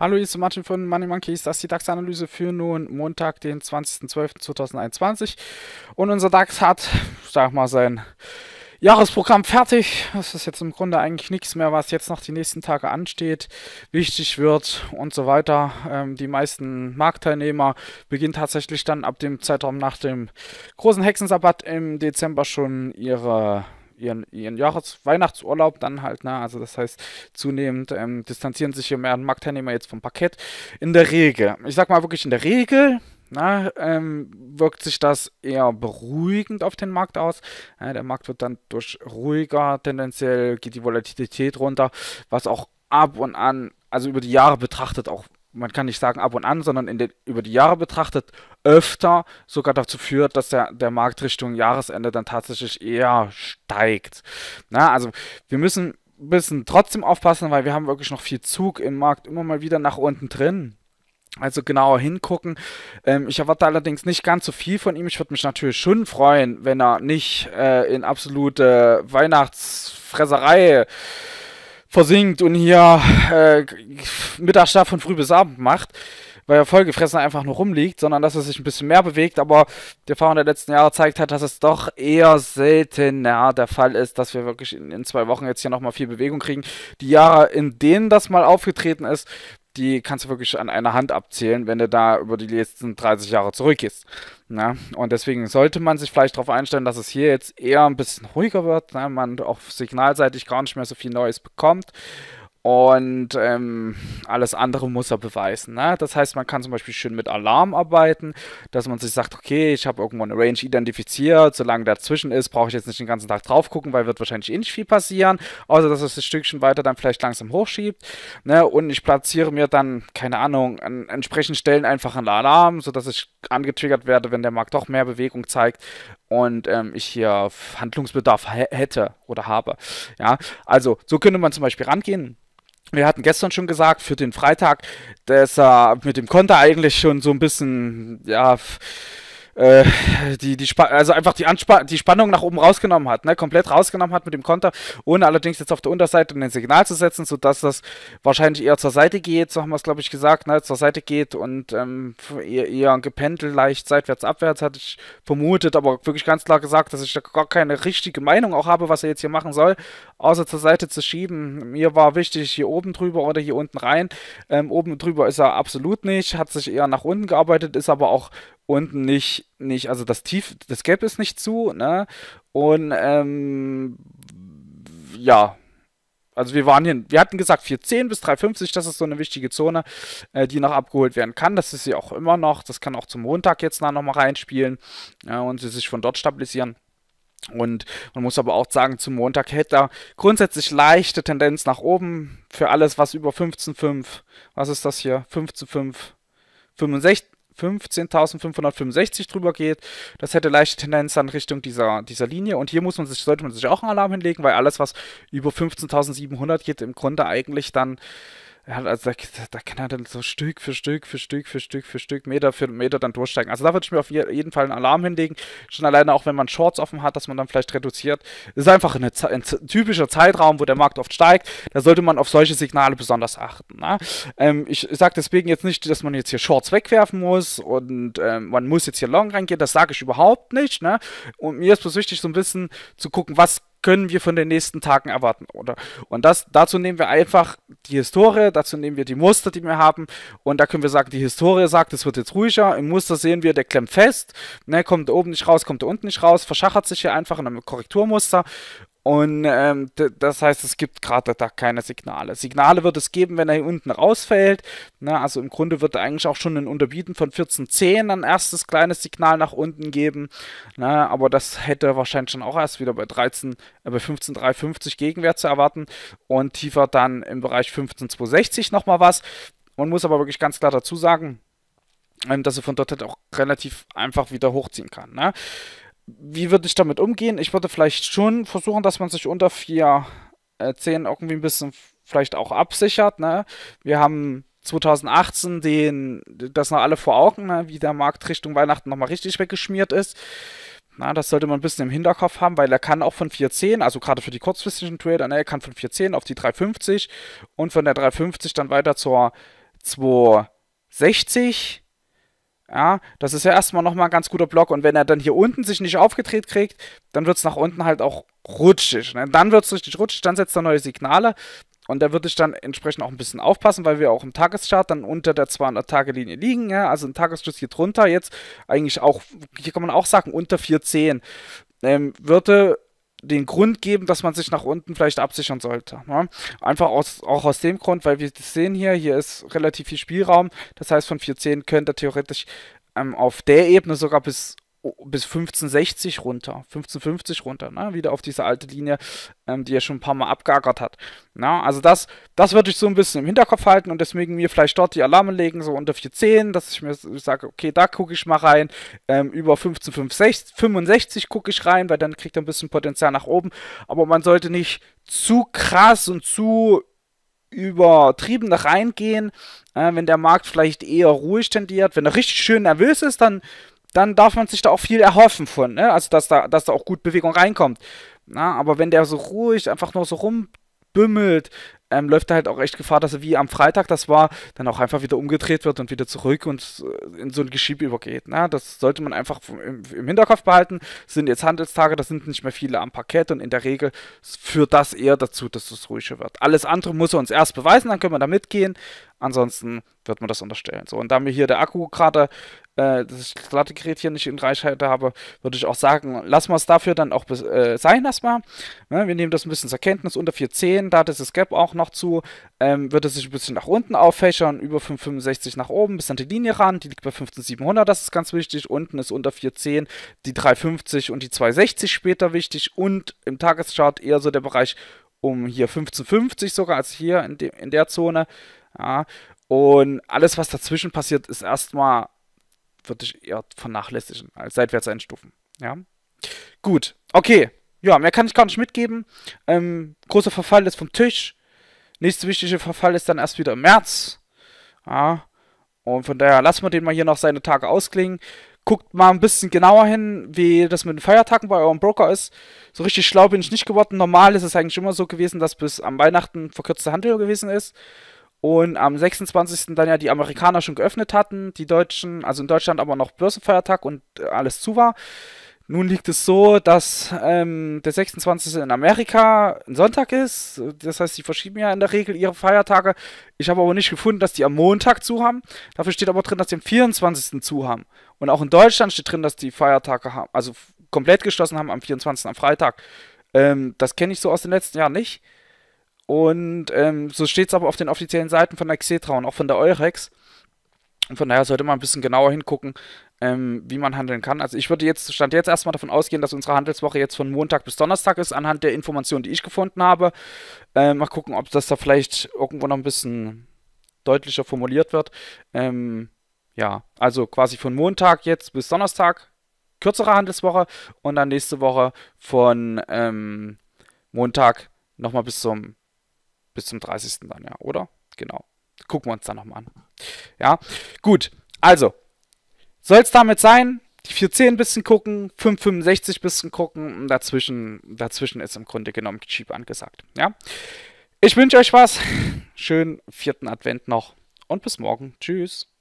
Hallo, hier ist Martin von Money Monkeys. Das ist die DAX-Analyse für nun Montag, den 20.12.2021. Und unser DAX hat, sag mal, sein Jahresprogramm fertig. Das ist jetzt im Grunde eigentlich nichts mehr, was jetzt noch die nächsten Tage ansteht, wichtig wird und so weiter. Ähm, die meisten Marktteilnehmer beginnen tatsächlich dann ab dem Zeitraum nach dem großen Hexensabbat im Dezember schon ihre ihren, ihren Weihnachtsurlaub dann halt, ne? Also das heißt, zunehmend ähm, distanzieren sich hier mehr Marktteilnehmer jetzt vom Parkett. In der Regel, ich sag mal wirklich in der Regel, na, ne, ähm, wirkt sich das eher beruhigend auf den Markt aus. Ja, der Markt wird dann durch ruhiger, tendenziell geht die Volatilität runter, was auch ab und an, also über die Jahre betrachtet, auch man kann nicht sagen ab und an, sondern den, über die Jahre betrachtet, öfter sogar dazu führt, dass der, der Markt Richtung Jahresende dann tatsächlich eher steigt. Na, also wir müssen ein bisschen trotzdem aufpassen, weil wir haben wirklich noch viel Zug im Markt immer mal wieder nach unten drin. Also genauer hingucken. Ähm, ich erwarte allerdings nicht ganz so viel von ihm. Ich würde mich natürlich schon freuen, wenn er nicht äh, in absolute Weihnachtsfresserei versinkt und hier äh, Mittagsschlaf von früh bis Abend macht, weil er vollgefressen einfach nur rumliegt, sondern dass er sich ein bisschen mehr bewegt. Aber die Erfahrung der letzten Jahre zeigt hat, dass es doch eher seltener der Fall ist, dass wir wirklich in, in zwei Wochen jetzt hier nochmal viel Bewegung kriegen. Die Jahre, in denen das mal aufgetreten ist, die kannst du wirklich an einer Hand abzählen, wenn du da über die letzten 30 Jahre zurückgehst. Ne? Und deswegen sollte man sich vielleicht darauf einstellen, dass es hier jetzt eher ein bisschen ruhiger wird, ne? man auch signalseitig gar nicht mehr so viel Neues bekommt. Und ähm, alles andere muss er beweisen. Ne? Das heißt, man kann zum Beispiel schön mit Alarm arbeiten, dass man sich sagt, okay, ich habe irgendwo eine Range identifiziert, solange dazwischen ist, brauche ich jetzt nicht den ganzen Tag drauf gucken, weil wird wahrscheinlich eh nicht viel passieren, außer dass es das Stückchen weiter dann vielleicht langsam hochschiebt. Ne? Und ich platziere mir dann, keine Ahnung, an entsprechenden Stellen einfach einen Alarm, sodass ich angetriggert werde, wenn der Markt doch mehr Bewegung zeigt und ähm, ich hier Handlungsbedarf hätte oder habe. Ja? Also so könnte man zum Beispiel rangehen wir hatten gestern schon gesagt, für den Freitag, dass er mit dem Konter eigentlich schon so ein bisschen, ja, äh, die, die also einfach die, die Spannung nach oben rausgenommen hat, ne? komplett rausgenommen hat mit dem Konter, ohne allerdings jetzt auf der Unterseite ein Signal zu setzen, sodass das wahrscheinlich eher zur Seite geht, so haben wir es glaube ich gesagt, ne? zur Seite geht und ähm, eher, eher Gependel leicht seitwärts, abwärts, hatte ich vermutet, aber wirklich ganz klar gesagt, dass ich da gar keine richtige Meinung auch habe, was er jetzt hier machen soll, außer zur Seite zu schieben. Mir war wichtig, hier oben drüber oder hier unten rein. Ähm, oben drüber ist er absolut nicht, hat sich eher nach unten gearbeitet, ist aber auch unten nicht, nicht, also das Tief, das Gap ist nicht zu, ne? Und ähm, ja. Also wir waren hier, wir hatten gesagt 410 bis 350, das ist so eine wichtige Zone, äh, die noch abgeholt werden kann. Das ist sie auch immer noch. Das kann auch zum Montag jetzt noch mal reinspielen äh, und sie sich von dort stabilisieren. Und man muss aber auch sagen, zum Montag hätte er grundsätzlich leichte Tendenz nach oben für alles, was über 15,5, was ist das hier? 15,5, 65, 15.565 drüber geht. Das hätte leichte Tendenz dann Richtung dieser, dieser Linie. Und hier muss man sich, sollte man sich auch einen Alarm hinlegen, weil alles, was über 15.700 geht, im Grunde eigentlich dann er hat also, da, da kann er dann so Stück für Stück für Stück für Stück für Stück, Meter für Meter dann durchsteigen. Also da würde ich mir auf jeden Fall einen Alarm hinlegen. Schon alleine auch wenn man Shorts offen hat, dass man dann vielleicht reduziert. Das ist einfach eine, ein typischer Zeitraum, wo der Markt oft steigt. Da sollte man auf solche Signale besonders achten. Ne? Ähm, ich sage deswegen jetzt nicht, dass man jetzt hier Shorts wegwerfen muss und ähm, man muss jetzt hier Long reingehen. Das sage ich überhaupt nicht. Ne? Und mir ist es wichtig, so ein bisschen zu gucken, was können wir von den nächsten Tagen erwarten, oder? Und das, dazu nehmen wir einfach die Historie, dazu nehmen wir die Muster, die wir haben, und da können wir sagen, die Historie sagt, es wird jetzt ruhiger, im Muster sehen wir, der klemmt fest, ne, kommt da oben nicht raus, kommt da unten nicht raus, verschachert sich hier einfach in einem Korrekturmuster, und ähm, das heißt, es gibt gerade da keine Signale. Signale wird es geben, wenn er hier unten rausfällt. Na, also im Grunde wird er eigentlich auch schon ein Unterbieten von 14.10 ein erstes kleines Signal nach unten geben. Na, aber das hätte wahrscheinlich schon auch erst wieder bei 13, äh, bei 15.350 Gegenwert zu erwarten. Und tiefer dann im Bereich 15.260 nochmal was. Man muss aber wirklich ganz klar dazu sagen, ähm, dass er von dort halt auch relativ einfach wieder hochziehen kann. Ne? wie würde ich damit umgehen? Ich würde vielleicht schon versuchen, dass man sich unter 4.10 äh, irgendwie ein bisschen vielleicht auch absichert. Ne? Wir haben 2018 den, das noch alle vor Augen, ne? wie der Markt Richtung Weihnachten nochmal richtig weggeschmiert ist. Na, das sollte man ein bisschen im Hinterkopf haben, weil er kann auch von 4,10, also gerade für die kurzfristigen Trader, ne, er kann von 4,10 auf die 3,50 und von der 3,50 dann weiter zur 2,60 ja, das ist ja erstmal nochmal ein ganz guter Block. Und wenn er dann hier unten sich nicht aufgedreht kriegt, dann wird es nach unten halt auch rutschig. Ne? Dann wird es richtig rutschig, dann setzt er neue Signale. Und da würde ich dann entsprechend auch ein bisschen aufpassen, weil wir auch im Tageschart dann unter der 200-Tage-Linie liegen. Ja? Also ein Tagesschluss hier drunter jetzt eigentlich auch, hier kann man auch sagen, unter 410. Ähm, würde den Grund geben, dass man sich nach unten vielleicht absichern sollte. Ne? Einfach aus, auch aus dem Grund, weil wir das sehen hier, hier ist relativ viel Spielraum. Das heißt, von 4.10 könnte theoretisch ähm, auf der Ebene sogar bis bis 1560 runter, 1550 runter, ne? wieder auf diese alte Linie, ähm, die er schon ein paar Mal abgeackert hat. Na, ne. also das, das würde ich so ein bisschen im Hinterkopf halten und deswegen mir vielleicht dort die Alarme legen, so unter 410, dass ich mir sage, okay, da gucke ich mal rein, ähm, über 1565 gucke ich rein, weil dann kriegt er ein bisschen Potenzial nach oben, aber man sollte nicht zu krass und zu übertrieben nach reingehen, äh, wenn der Markt vielleicht eher ruhig tendiert, wenn er richtig schön nervös ist, dann dann darf man sich da auch viel erhoffen von, ne? Also dass da, dass da auch gut Bewegung reinkommt. Na, aber wenn der so ruhig einfach nur so rumbümmelt, ähm, läuft er halt auch echt Gefahr, dass er wie am Freitag das war, dann auch einfach wieder umgedreht wird und wieder zurück und äh, in so ein Geschiebe übergeht. Ne? Das sollte man einfach im, im Hinterkopf behalten. Es sind jetzt Handelstage, da sind nicht mehr viele am Parkett und in der Regel führt das eher dazu, dass es ruhiger wird. Alles andere muss er uns erst beweisen, dann können wir da mitgehen. Ansonsten wird man das unterstellen. So, und da mir hier der Akku gerade, äh, das glatte hier nicht in Reichweite habe, würde ich auch sagen, lassen wir es dafür dann auch äh, sein erstmal. Ne? Wir nehmen das ein bisschen zur Kenntnis. Unter 4.10, da hat das Gap auch noch zu, ähm, wird es sich ein bisschen nach unten auffächern, über 565 nach oben, bis an die Linie ran, die liegt bei 15700, das ist ganz wichtig, unten ist unter 410 die 350 und die 260 später wichtig und im Tageschart eher so der Bereich um hier 1550 sogar, als hier in, de in der Zone. Ja. Und alles, was dazwischen passiert, ist erstmal, würde ich eher vernachlässigen, als seitwärts einstufen. Ja. Gut, okay. Ja, mehr kann ich gar nicht mitgeben. Ähm, großer Verfall ist vom Tisch. Nächster wichtige Verfall ist dann erst wieder im März. Ja, und von daher lassen wir den mal hier noch seine Tage ausklingen. Guckt mal ein bisschen genauer hin, wie das mit den Feiertagen bei eurem Broker ist. So richtig schlau bin ich nicht geworden. Normal ist es eigentlich immer so gewesen, dass bis am Weihnachten verkürzter Handel gewesen ist. Und am 26. dann ja die Amerikaner schon geöffnet hatten, die Deutschen, also in Deutschland aber noch Börsenfeiertag und äh, alles zu war. Nun liegt es so, dass ähm, der 26. in Amerika ein Sonntag ist. Das heißt, sie verschieben ja in der Regel ihre Feiertage. Ich habe aber nicht gefunden, dass die am Montag zu haben. Dafür steht aber drin, dass die am 24. zu haben. Und auch in Deutschland steht drin, dass die Feiertage haben, also komplett geschlossen haben am 24. am Freitag. Ähm, das kenne ich so aus den letzten Jahren nicht. Und ähm, so steht es aber auf den offiziellen Seiten von der Xetra und auch von der Eurex. Und Von daher sollte man ein bisschen genauer hingucken, ähm, wie man handeln kann. Also ich würde jetzt, stand jetzt erstmal davon ausgehen, dass unsere Handelswoche jetzt von Montag bis Donnerstag ist, anhand der Informationen, die ich gefunden habe. Äh, mal gucken, ob das da vielleicht irgendwo noch ein bisschen deutlicher formuliert wird. Ähm, ja, also quasi von Montag jetzt bis Donnerstag kürzere Handelswoche und dann nächste Woche von ähm, Montag nochmal bis zum, bis zum 30. dann, ja, oder? Genau gucken wir uns dann nochmal an. Ja, gut. Also, soll es damit sein? Die 410 ein bisschen gucken, 565 ein bisschen gucken. Dazwischen, dazwischen ist im Grunde genommen cheap angesagt. Ja, ich wünsche euch was. Schönen vierten Advent noch und bis morgen. Tschüss.